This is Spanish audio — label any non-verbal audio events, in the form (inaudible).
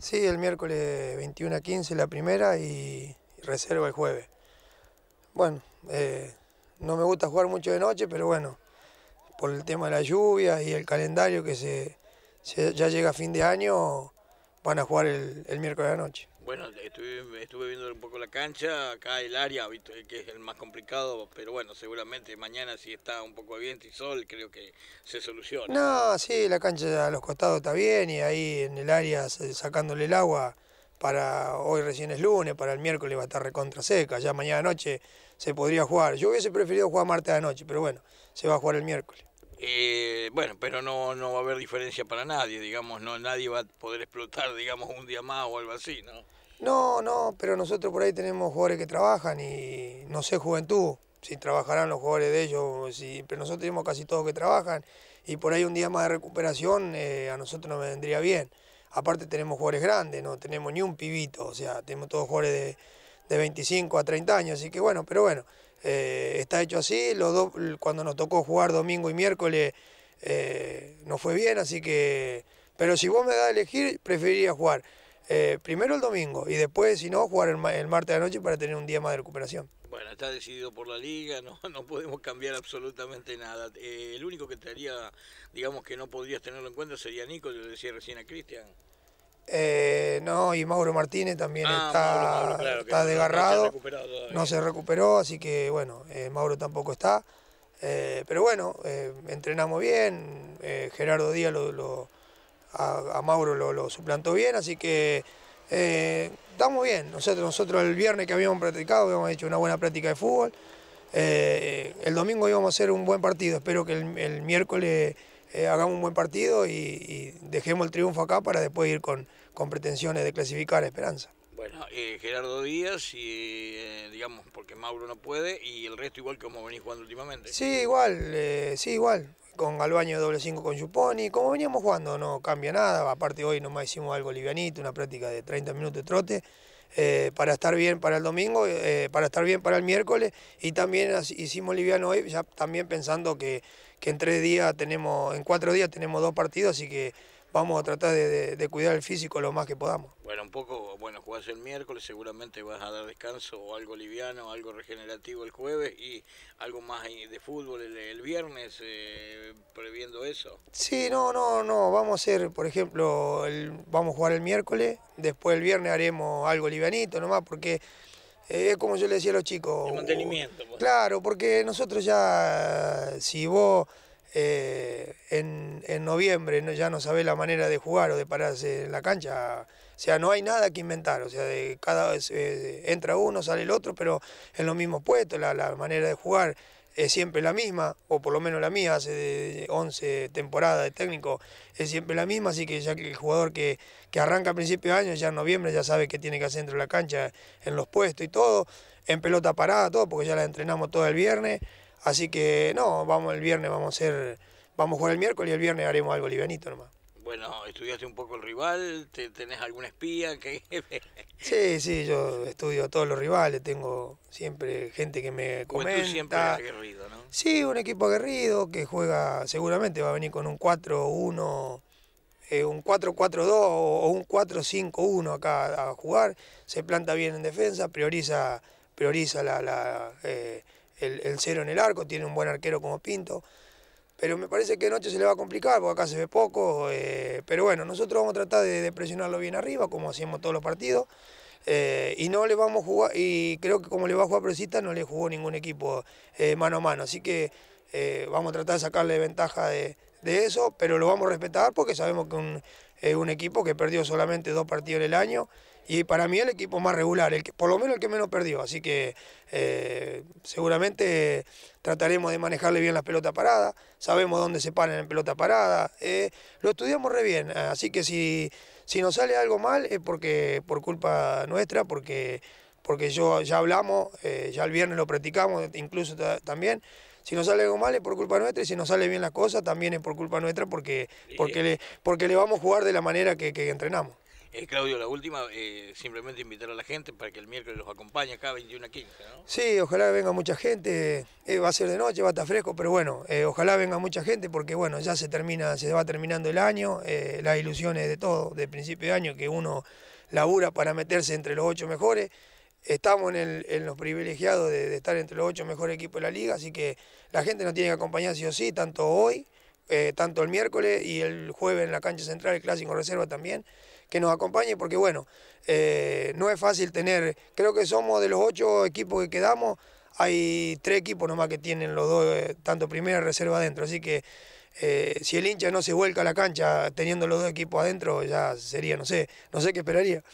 Sí, el miércoles 21 a 15 la primera y reserva el jueves. Bueno, eh, no me gusta jugar mucho de noche, pero bueno, por el tema de la lluvia y el calendario que se, ya llega a fin de año, van a jugar el, el miércoles de la noche. Bueno, estuve, viendo un poco la cancha, acá el área, que es el más complicado, pero bueno, seguramente mañana si está un poco de viento y sol, creo que se soluciona. No, sí, la cancha a los costados está bien y ahí en el área sacándole el agua para hoy recién es lunes, para el miércoles va a estar recontra seca, ya mañana noche se podría jugar. Yo hubiese preferido jugar martes a la noche, pero bueno, se va a jugar el miércoles. Eh, bueno, pero no, no va a haber diferencia para nadie, digamos, no nadie va a poder explotar, digamos, un día más o algo así, ¿no? No, no, pero nosotros por ahí tenemos jugadores que trabajan y no sé, juventud, si trabajarán los jugadores de ellos, pero nosotros tenemos casi todos que trabajan y por ahí un día más de recuperación eh, a nosotros nos vendría bien. Aparte tenemos jugadores grandes, no tenemos ni un pibito, o sea, tenemos todos jugadores de, de 25 a 30 años, así que bueno, pero bueno, eh, está hecho así. Los cuando nos tocó jugar domingo y miércoles eh, no fue bien, así que... Pero si vos me das a elegir, preferiría jugar eh, primero el domingo y después, si no, jugar el, martes de la noche para tener un día más de recuperación. Bueno, está decidido por la liga, no, (laughs) podemos cambiar absolutamente nada. el único que te haría, digamos que no podrías tenerlo en cuenta sería Nico, yo decía recién a Cristian. Eh, no, y Mauro Martínez también ah, está, está desgarrado. No se, recuperó, así que bueno, eh, Mauro tampoco está. Eh, pero bueno, entrenamos bien. Gerardo Díaz lo, a, Mauro lo, suplantó bien, así que estamos bien. Nosotros, el viernes que habíamos practicado, habíamos hecho una buena práctica de fútbol. el domingo íbamos a hacer un buen partido. Espero que el miércoles eh, hagamos un buen partido y, dejemos el triunfo acá para después ir con, con pretensiones de clasificar a Esperanza. Bueno, eh, Gerardo Díaz, y, eh, digamos, porque Mauro no puede, y el resto igual como venís jugando últimamente. Sí, igual, sí, igual. Con Galbaño doble cinco con Chuponi, como veníamos jugando, no cambia nada. Aparte hoy nomás hicimos algo livianito, una práctica de 30 minutos de trote. para estar bien para el domingo, para estar bien para el miércoles y también hicimos liviano hoy, ya también pensando que que en tres días tenemos, en cuatro días tenemos dos partidos, así que vamos a tratar de, cuidar el físico lo más que podamos. Bueno, un poco, bueno, jugás el miércoles, seguramente vas a dar descanso o algo liviano, algo regenerativo el jueves y algo más de fútbol el, viernes, eh, previendo eso. Sí, no, no, no, vamos a hacer, por ejemplo, vamos a jugar el miércoles, después el viernes haremos algo livianito nomás, porque eh, es como yo le decía a los chicos. El mantenimiento. Pues. Claro, porque nosotros ya, si vos eh, en, en, noviembre ya no sabés la manera de jugar o de pararse en la cancha, o sea, no hay nada que inventar, o sea, de cada vez eh, entra uno, sale el otro, pero en los mismos puestos, la, la manera de jugar es siempre la misma, o por lo menos la mía, hace 11 temporadas de técnico, es siempre la misma, así que ya que el jugador que, arranca a principios de año, ya en noviembre, ya sabe que tiene que hacer dentro de la cancha, en los puestos y todo, en pelota parada, todo, porque ya la entrenamos todo el viernes, así que no, vamos el viernes, vamos a hacer, vamos a jugar el miércoles y el viernes haremos algo livianito nomás bueno, estudiaste un poco el rival, ¿tenés alguna espía? Que... (laughs) sí, sí, yo estudio a todos los rivales, tengo siempre gente que me comenta. Tú siempre aguerrido, ¿no? Sí, un equipo aguerrido que juega, seguramente va a venir con un 4-1, eh, un 4-4-2 o un 4-5-1 acá a jugar, se planta bien en defensa, prioriza, prioriza la, la eh, el, el cero en el arco, tiene un buen arquero como Pinto pero me parece que anoche noche se le va a complicar porque acá se ve poco. Eh, pero bueno, nosotros vamos a tratar de, presionarlo bien arriba, como hacemos todos los partidos. Eh, y no le vamos a jugar, y creo que como le va a jugar no le jugó ningún equipo eh, mano a mano. Así que vamos a tratar de sacarle ventaja de, eso, pero lo vamos a respetar porque sabemos que es un equipo que perdió solamente dos partidos en el año y para mí el equipo más regular, por lo menos el que menos perdió. Así que eh, seguramente trataremos de manejarle bien las pelotas paradas, sabemos dónde se paran en pelota parada, eh, lo estudiamos re bien, eh, así que si, si nos sale algo mal es porque por culpa nuestra, porque, porque yo ya hablamos, ya el viernes lo practicamos, incluso también si nos sale algo mal es por culpa nuestra y si nos sale bien la cosa también es por culpa nuestra porque, le, porque le vamos a jugar de la manera que entrenamos. Claudio, la última, eh, simplemente invitar a la gente para que el miércoles los acompañe acá 21 a ¿no? Sí, ojalá venga mucha gente, eh, va a ser de noche, va a estar fresco, pero bueno, eh, ojalá venga mucha gente porque bueno, ya se termina, se va terminando el año, las ilusiones de todo, de principio de año que uno labura para meterse entre los ocho mejores, estamos en, los privilegiados de, de, estar entre los ocho mejores equipos de la liga, así que la gente nos tiene que acompañar sí o sí, tanto hoy eh, tanto el miércoles y el jueves en la cancha central, el clásico reserva también, que nos acompañe, porque bueno, eh, no es fácil tener, creo que somos de los ocho equipos que quedamos, hay tres equipos nomás que tienen los dos, eh, tanto primera reserva adentro, así que si el hincha no se vuelca a la cancha teniendo los dos equipos adentro, ya sería, no sé, no sé qué esperaría.